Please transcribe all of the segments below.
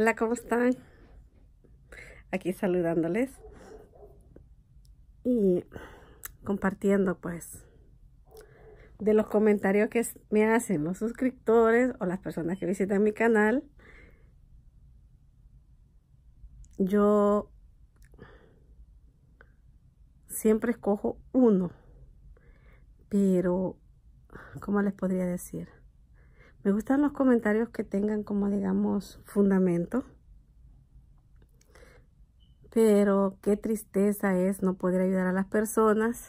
Hola, ¿cómo están? Aquí saludándoles y compartiendo pues de los comentarios que me hacen los suscriptores o las personas que visitan mi canal. Yo siempre escojo uno, pero ¿cómo les podría decir? Me gustan los comentarios que tengan como digamos fundamento. Pero qué tristeza es no poder ayudar a las personas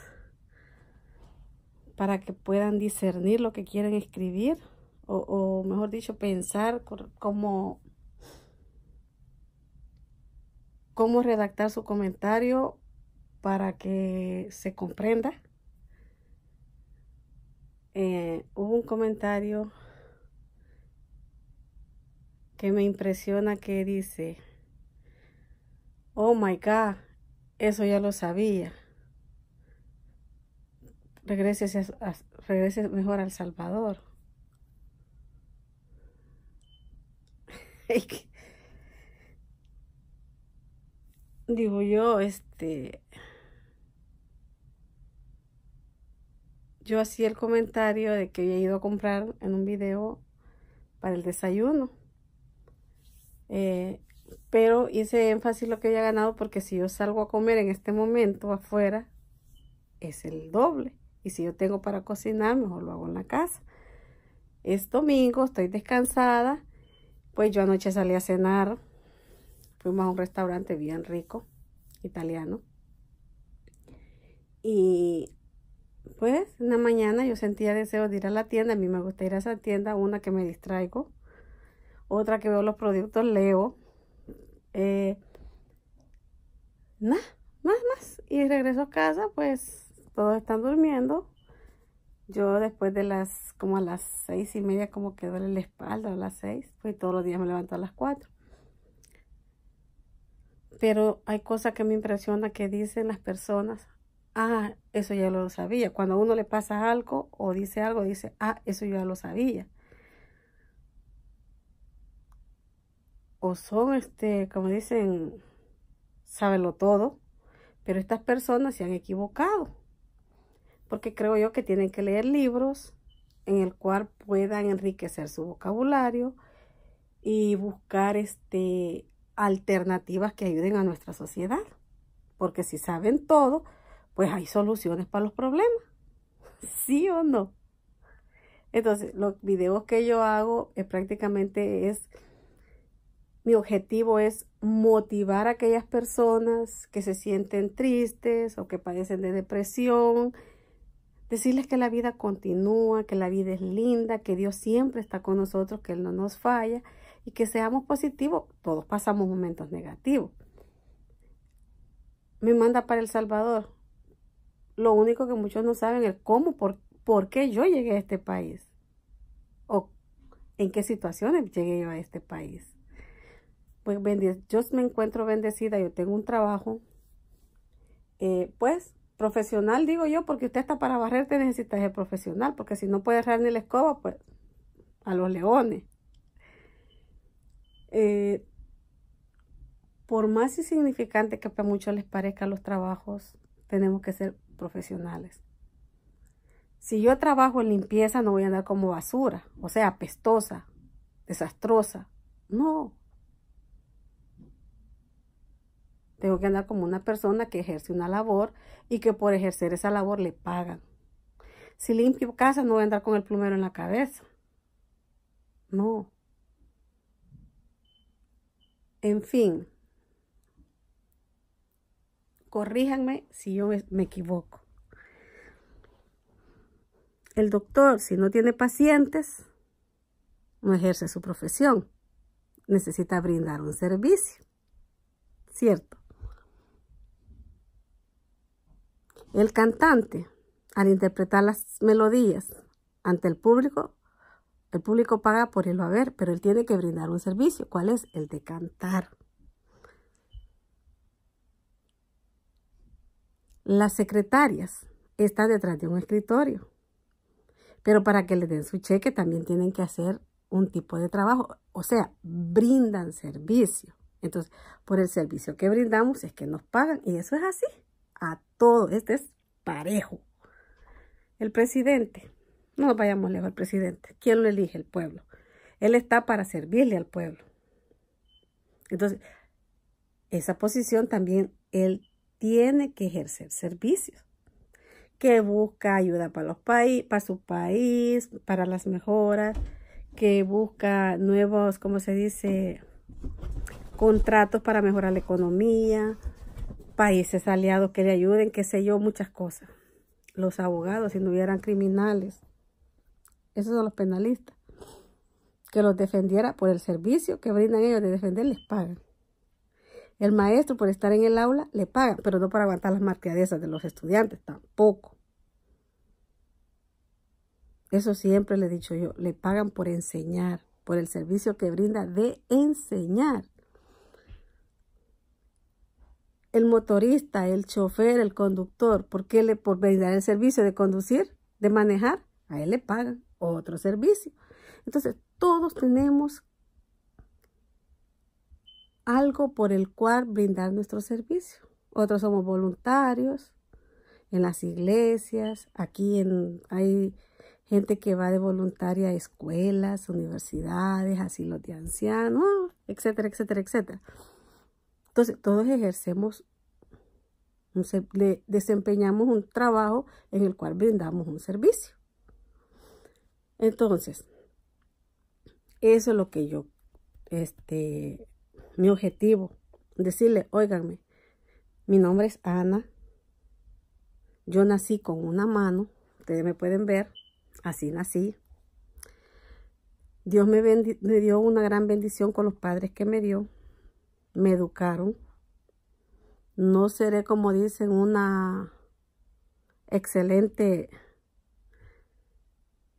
para que puedan discernir lo que quieren escribir o, mejor dicho pensar cómo, cómo redactar su comentario para que se comprenda. Eh, hubo un comentario que me impresiona que dice, oh my God, eso ya lo sabía. regreses a, mejor al Salvador. Digo yo, este, yo hacía el comentario de que había ido a comprar en un video para el desayuno. Eh, pero hice énfasis lo que había ganado porque si yo salgo a comer en este momento afuera, es el doble. Y si yo tengo para cocinar, mejor lo hago en la casa. Es domingo, estoy descansada. Pues yo anoche salí a cenar. Fuimos a un restaurante bien rico, italiano. Y pues una mañana yo sentía deseo de ir a la tienda. A mí me gusta ir a esa tienda, una que me distraigo otra que veo los productos leo. Eh, nada, nada, más, Y regreso a casa, pues todos están durmiendo. Yo después de las, como a las seis y media, como que duele la espalda a las seis, pues todos los días me levanto a las cuatro. Pero hay cosas que me impresiona que dicen las personas, ah, eso ya lo sabía. Cuando a uno le pasa algo o dice algo, dice, ah, eso ya lo sabía. o son, este, como dicen, sábelo todo, pero estas personas se han equivocado. Porque creo yo que tienen que leer libros en el cual puedan enriquecer su vocabulario y buscar este, alternativas que ayuden a nuestra sociedad. Porque si saben todo, pues hay soluciones para los problemas. ¿Sí o no? Entonces, los videos que yo hago eh, prácticamente es mi objetivo es motivar a aquellas personas que se sienten tristes o que padecen de depresión, decirles que la vida continúa, que la vida es linda, que Dios siempre está con nosotros, que Él no nos falla y que seamos positivos. Todos pasamos momentos negativos. Me manda para El Salvador. Lo único que muchos no saben es cómo, por, por qué yo llegué a este país o en qué situaciones llegué yo a este país pues yo me encuentro bendecida, yo tengo un trabajo, eh, pues profesional digo yo, porque usted está para barrer, te necesitas ser profesional, porque si no puede dejar ni la escoba, pues a los leones. Eh, por más insignificante que para muchos les parezca los trabajos, tenemos que ser profesionales. Si yo trabajo en limpieza, no voy a andar como basura, o sea, apestosa, desastrosa. No, Tengo que andar como una persona que ejerce una labor y que por ejercer esa labor le pagan. Si limpio casa, no voy a andar con el plumero en la cabeza. No. En fin. Corríjanme si yo me equivoco. El doctor, si no tiene pacientes, no ejerce su profesión. Necesita brindar un servicio. ¿Cierto? El cantante, al interpretar las melodías ante el público, el público paga por irlo a ver, pero él tiene que brindar un servicio. ¿Cuál es? El de cantar. Las secretarias están detrás de un escritorio, pero para que le den su cheque también tienen que hacer un tipo de trabajo, o sea, brindan servicio. Entonces, por el servicio que brindamos es que nos pagan y eso es así, a todo, este es parejo. El presidente, no vayamos lejos, el presidente, ¿quién lo elige? El pueblo. Él está para servirle al pueblo. Entonces, esa posición también él tiene que ejercer servicios, que busca ayuda para, los países, para su país, para las mejoras, que busca nuevos, cómo se dice, contratos para mejorar la economía, países aliados que le ayuden, qué sé yo, muchas cosas. Los abogados, si no hubieran criminales, esos son los penalistas, que los defendiera por el servicio que brindan ellos de defender, les pagan. El maestro por estar en el aula le pagan, pero no para aguantar las marquedesas de los estudiantes tampoco. Eso siempre le he dicho yo, le pagan por enseñar, por el servicio que brinda de enseñar el motorista, el chofer, el conductor, porque le por brindar el servicio de conducir, de manejar, a él le pagan otro servicio. Entonces, todos tenemos algo por el cual brindar nuestro servicio. Otros somos voluntarios en las iglesias, aquí en, hay gente que va de voluntaria a escuelas, universidades, asilos de ancianos, etcétera, etcétera, etcétera. Entonces, todos ejercemos, desempeñamos un trabajo en el cual brindamos un servicio. Entonces, eso es lo que yo, este, mi objetivo, decirle, óiganme, mi nombre es Ana, yo nací con una mano, ustedes me pueden ver, así nací. Dios me, me dio una gran bendición con los padres que me dio, me educaron. No seré, como dicen, una excelente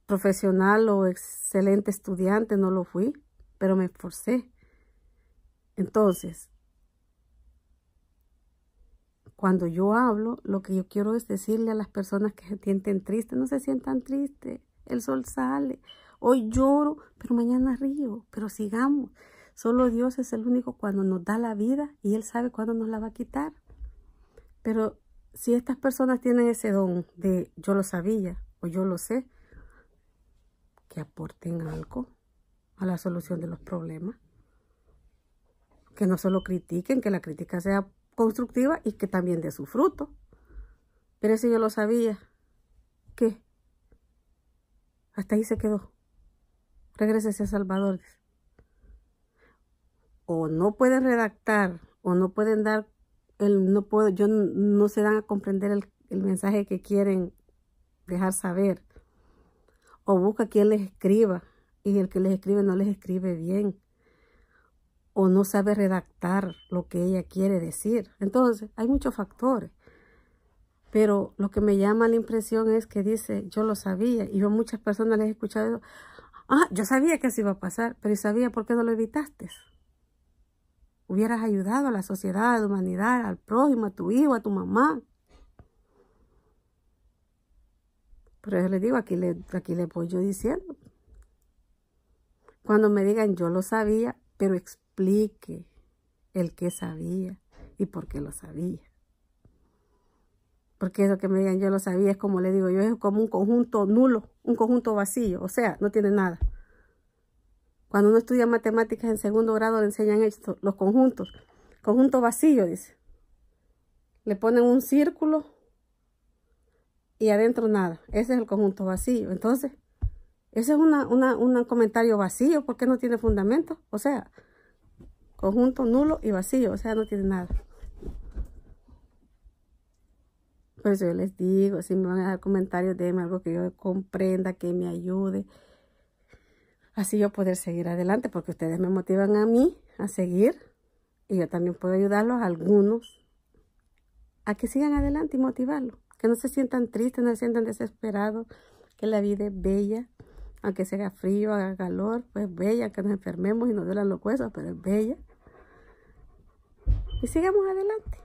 profesional o excelente estudiante, no lo fui, pero me esforcé. Entonces, cuando yo hablo, lo que yo quiero es decirle a las personas que se sienten tristes, no se sientan tristes, el sol sale, hoy lloro, pero mañana río, pero sigamos. Solo Dios es el único cuando nos da la vida y Él sabe cuándo nos la va a quitar. Pero si estas personas tienen ese don de yo lo sabía o yo lo sé, que aporten algo a la solución de los problemas. Que no solo critiquen, que la crítica sea constructiva y que también dé su fruto. Pero si yo lo sabía, ¿qué? Hasta ahí se quedó. Regrésese a Salvador o no pueden redactar o no pueden dar el no puedo yo no se dan a comprender el, mensaje que quieren dejar saber o busca quien les escriba y el que les escribe no les escribe bien o no sabe redactar lo que ella quiere decir. Entonces, hay muchos factores. Pero lo que me llama la impresión es que dice, yo lo sabía. Y yo muchas personas les he escuchado, ah, yo sabía que así iba a pasar, pero sabía por qué no lo evitaste? hubieras ayudado a la sociedad, a la humanidad, al prójimo, a tu hijo, a tu mamá. Por eso les digo, aquí le, aquí le voy yo diciendo. Cuando me digan, yo lo sabía, pero explique el que sabía y por qué lo sabía. Porque eso que me digan, yo lo sabía, es como le digo yo, es como un conjunto nulo, un conjunto vacío, o sea, no tiene nada. Cuando uno estudia matemáticas en segundo grado le enseñan esto, los conjuntos. Conjunto vacío, dice. Le ponen un círculo y adentro nada. Ese es el conjunto vacío. Entonces, ese es una, un comentario vacío porque no tiene fundamento. O sea, conjunto nulo y vacío. O sea, no tiene nada. Por eso yo les digo, si me van a dar comentarios, denme algo que yo comprenda, que me ayude así yo poder seguir adelante, porque ustedes me motivan a mí a seguir y yo también puedo ayudarlos a algunos a que sigan adelante y motivarlos, que no se sientan tristes, no se sientan desesperados, que la vida es bella, aunque sea haga frío, haga calor, pues bella, que nos enfermemos y nos duelan los huesos, pero es bella. Y sigamos adelante.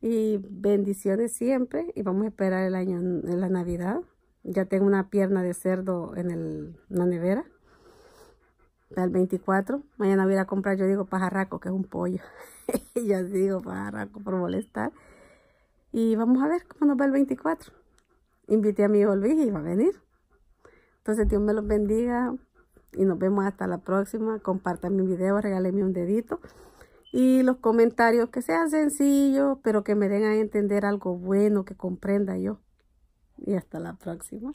Y bendiciones siempre y vamos a esperar el año, la Navidad ya tengo una pierna de cerdo en, el, la nevera. Para el 24. Mañana voy a comprar, yo digo pajarraco, que es un pollo. ya digo pajarraco por molestar. Y vamos a ver cómo nos va el 24. Invité a mi hijo Luis y va a venir. Entonces Dios me los bendiga y nos vemos hasta la próxima. Compartan mi video, regálenme un dedito. Y los comentarios que sean sencillos, pero que me den a entender algo bueno, que comprenda yo y hasta la próxima.